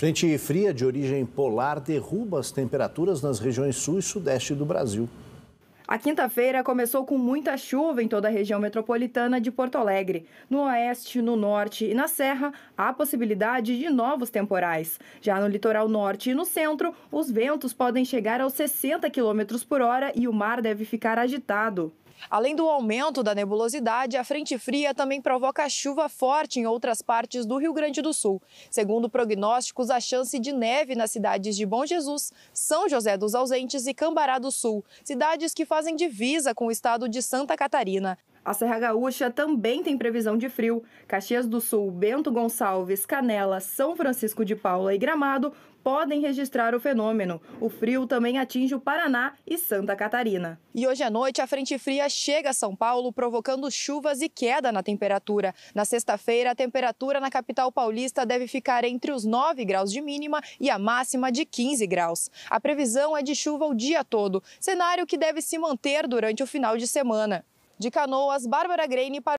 Frente fria de origem polar derruba as temperaturas nas regiões sul e sudeste do Brasil. A quinta-feira começou com muita chuva em toda a região metropolitana de Porto Alegre. No oeste, no norte e na serra, há possibilidade de novos temporais. Já no litoral norte e no centro, os ventos podem chegar aos 60 km por hora e o mar deve ficar agitado. Além do aumento da nebulosidade, a frente fria também provoca chuva forte em outras partes do Rio Grande do Sul. Segundo prognósticos, a chance de neve nas cidades de Bom Jesus, São José dos Ausentes e Cambará do Sul, cidades que fazem divisa com o estado de Santa Catarina. A Serra Gaúcha também tem previsão de frio. Caxias do Sul, Bento Gonçalves, Canela, São Francisco de Paula e Gramado podem registrar o fenômeno. O frio também atinge o Paraná e Santa Catarina. E hoje à noite, a frente fria chega a São Paulo, provocando chuvas e queda na temperatura. Na sexta-feira, a temperatura na capital paulista deve ficar entre os 9 graus de mínima e a máxima de 15 graus. A previsão é de chuva o dia todo, cenário que deve se manter durante o final de semana. De Canoas, Bárbara Greene para